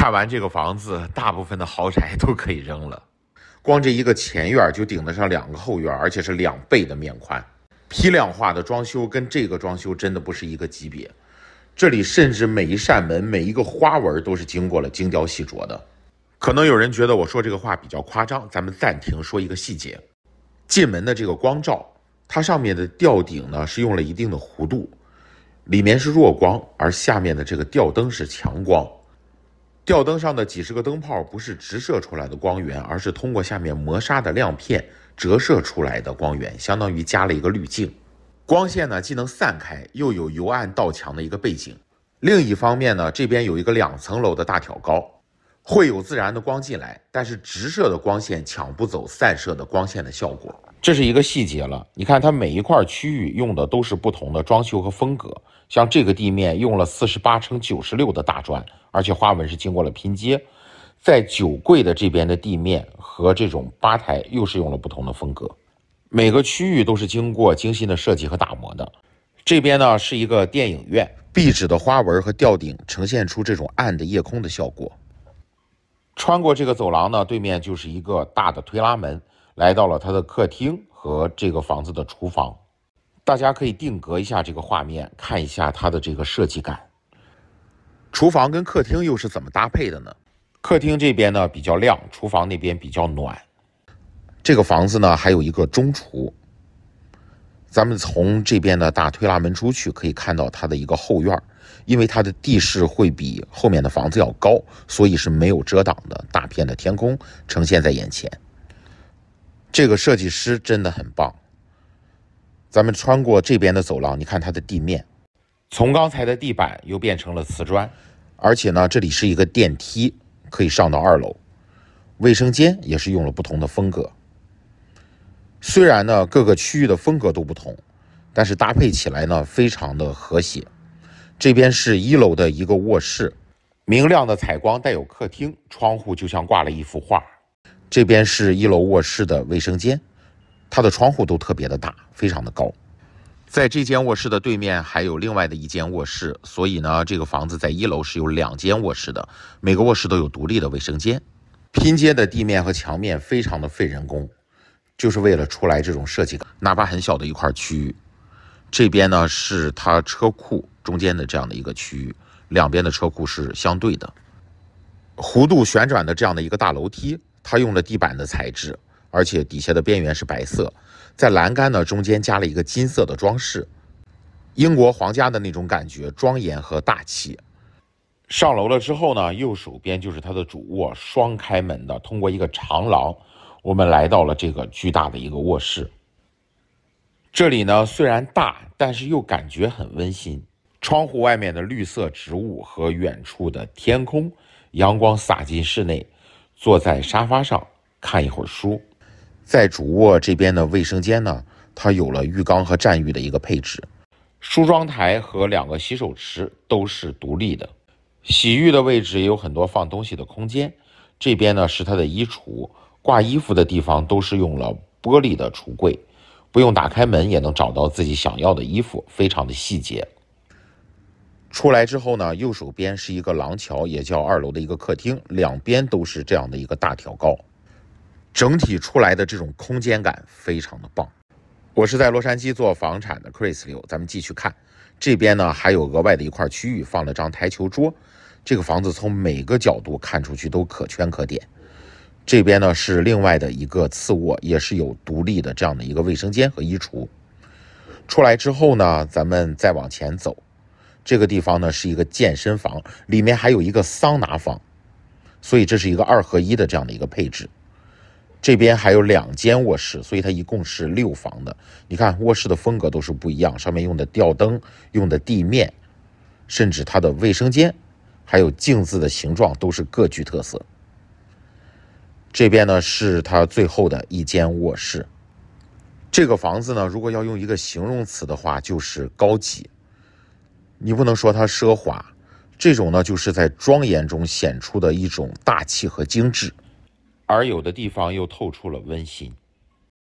看完这个房子，大部分的豪宅都可以扔了。光这一个前院就顶得上两个后院，而且是两倍的面宽。批量化的装修跟这个装修真的不是一个级别。这里甚至每一扇门、每一个花纹都是经过了精雕细琢的。可能有人觉得我说这个话比较夸张，咱们暂停说一个细节。进门的这个光照，它上面的吊顶呢是用了一定的弧度，里面是弱光，而下面的这个吊灯是强光。吊灯上的几十个灯泡不是直射出来的光源，而是通过下面磨砂的亮片折射出来的光源，相当于加了一个滤镜。光线呢，既能散开，又有由暗到强的一个背景。另一方面呢，这边有一个两层楼的大挑高，会有自然的光进来，但是直射的光线抢不走散射的光线的效果。这是一个细节了，你看它每一块区域用的都是不同的装修和风格，像这个地面用了四十八乘九十六的大砖，而且花纹是经过了拼接，在酒柜的这边的地面和这种吧台又是用了不同的风格，每个区域都是经过精心的设计和打磨的。这边呢是一个电影院，壁纸的花纹和吊顶呈现出这种暗的夜空的效果。穿过这个走廊呢，对面就是一个大的推拉门。来到了他的客厅和这个房子的厨房，大家可以定格一下这个画面，看一下它的这个设计感。厨房跟客厅又是怎么搭配的呢？客厅这边呢比较亮，厨房那边比较暖。这个房子呢还有一个中厨。咱们从这边的大推拉门出去，可以看到它的一个后院。因为它的地势会比后面的房子要高，所以是没有遮挡的，大片的天空呈现在眼前。这个设计师真的很棒。咱们穿过这边的走廊，你看它的地面，从刚才的地板又变成了瓷砖，而且呢，这里是一个电梯，可以上到二楼。卫生间也是用了不同的风格，虽然呢各个区域的风格都不同，但是搭配起来呢非常的和谐。这边是一楼的一个卧室，明亮的采光带有客厅，窗户就像挂了一幅画。这边是一楼卧室的卫生间，它的窗户都特别的大，非常的高。在这间卧室的对面还有另外的一间卧室，所以呢，这个房子在一楼是有两间卧室的，每个卧室都有独立的卫生间。拼接的地面和墙面非常的费人工，就是为了出来这种设计感。哪怕很小的一块区域，这边呢是它车库中间的这样的一个区域，两边的车库是相对的，弧度旋转的这样的一个大楼梯。它用的地板的材质，而且底下的边缘是白色，在栏杆呢中间加了一个金色的装饰，英国皇家的那种感觉，庄严和大气。上楼了之后呢，右手边就是它的主卧，双开门的，通过一个长廊，我们来到了这个巨大的一个卧室。这里呢虽然大，但是又感觉很温馨。窗户外面的绿色植物和远处的天空，阳光洒进室内。坐在沙发上看一会儿书，在主卧这边的卫生间呢，它有了浴缸和站浴的一个配置，梳妆台和两个洗手池都是独立的，洗浴的位置也有很多放东西的空间。这边呢是它的衣橱，挂衣服的地方都是用了玻璃的橱柜，不用打开门也能找到自己想要的衣服，非常的细节。出来之后呢，右手边是一个廊桥，也叫二楼的一个客厅，两边都是这样的一个大挑高，整体出来的这种空间感非常的棒。我是在洛杉矶做房产的 Chris 刘，咱们继续看这边呢，还有额外的一块区域放了张台球桌。这个房子从每个角度看出去都可圈可点。这边呢是另外的一个次卧，也是有独立的这样的一个卫生间和衣橱。出来之后呢，咱们再往前走。这个地方呢是一个健身房，里面还有一个桑拿房，所以这是一个二合一的这样的一个配置。这边还有两间卧室，所以它一共是六房的。你看卧室的风格都是不一样，上面用的吊灯，用的地面，甚至它的卫生间，还有镜子的形状都是各具特色。这边呢是它最后的一间卧室。这个房子呢，如果要用一个形容词的话，就是高级。你不能说它奢华，这种呢就是在庄严中显出的一种大气和精致，而有的地方又透出了温馨。